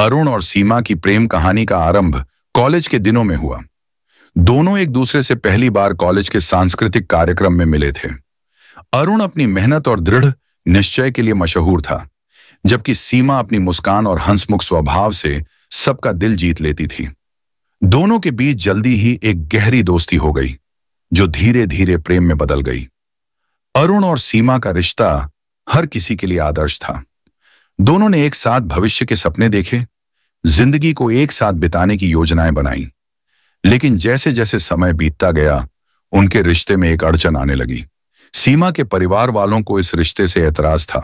अरुण और सीमा की प्रेम कहानी का आरंभ कॉलेज के दिनों में हुआ दोनों एक दूसरे से पहली बार कॉलेज के सांस्कृतिक कार्यक्रम में मिले थे अरुण अपनी मेहनत और दृढ़ निश्चय के लिए मशहूर था जबकि सीमा अपनी मुस्कान और हंसमुख स्वभाव से सबका दिल जीत लेती थी दोनों के बीच जल्दी ही एक गहरी दोस्ती हो गई जो धीरे धीरे प्रेम में बदल गई अरुण और सीमा का रिश्ता हर किसी के लिए आदर्श था दोनों ने एक साथ भविष्य के सपने देखे जिंदगी को एक साथ बिताने की योजनाएं बनाई लेकिन जैसे जैसे समय बीतता गया उनके रिश्ते में एक अड़चन आने लगी सीमा के परिवार वालों को इस रिश्ते से ऐतराज था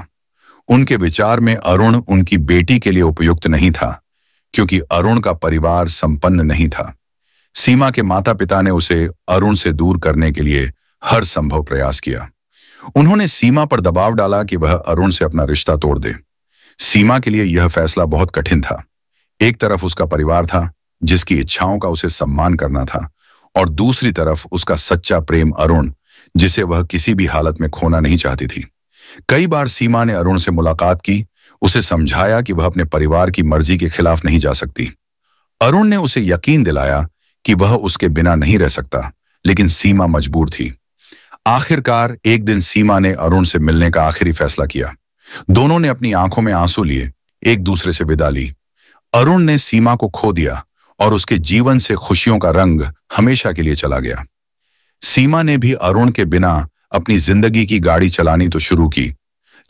उनके विचार में अरुण उनकी बेटी के लिए उपयुक्त नहीं था क्योंकि अरुण का परिवार संपन्न नहीं था सीमा के माता पिता ने उसे अरुण से दूर करने के लिए हर संभव प्रयास किया उन्होंने सीमा पर दबाव डाला कि वह अरुण से अपना रिश्ता तोड़ दे सीमा के लिए यह फैसला बहुत कठिन था एक तरफ उसका परिवार था जिसकी इच्छाओं का उसे सम्मान करना था और दूसरी तरफ उसका सच्चा प्रेम अरुण जिसे वह किसी भी हालत में खोना नहीं चाहती थी कई बार सीमा ने अरुण से मुलाकात की उसे समझाया कि वह अपने परिवार की मर्जी के खिलाफ नहीं जा सकती अरुण ने उसे यकीन दिलाया कि वह उसके बिना नहीं रह सकता लेकिन सीमा मजबूर थी आखिरकार एक दिन सीमा ने अरुण से मिलने का आखिरी फैसला किया दोनों ने अपनी आंखों में आंसू लिए एक दूसरे से विदा ली अरुण ने सीमा को खो दिया और उसके जीवन से खुशियों का रंग हमेशा के लिए चला गया सीमा ने भी अरुण के बिना अपनी जिंदगी की गाड़ी चलानी तो शुरू की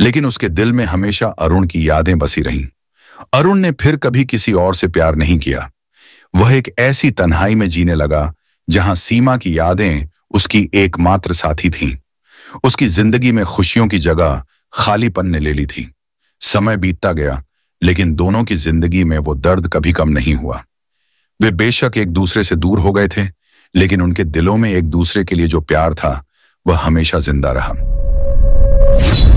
लेकिन उसके दिल में हमेशा अरुण की यादें बसी रहीं अरुण ने फिर कभी किसी और से प्यार नहीं किया वह एक ऐसी तन्हाई में जीने लगा जहां सीमा की यादें उसकी एकमात्र साथी थीं उसकी जिंदगी में खुशियों की जगह खाली पन्ने ले ली थी समय बीतता गया लेकिन दोनों की जिंदगी में वो दर्द कभी कम नहीं हुआ वे बेशक एक दूसरे से दूर हो गए थे लेकिन उनके दिलों में एक दूसरे के लिए जो प्यार था वह हमेशा जिंदा रहा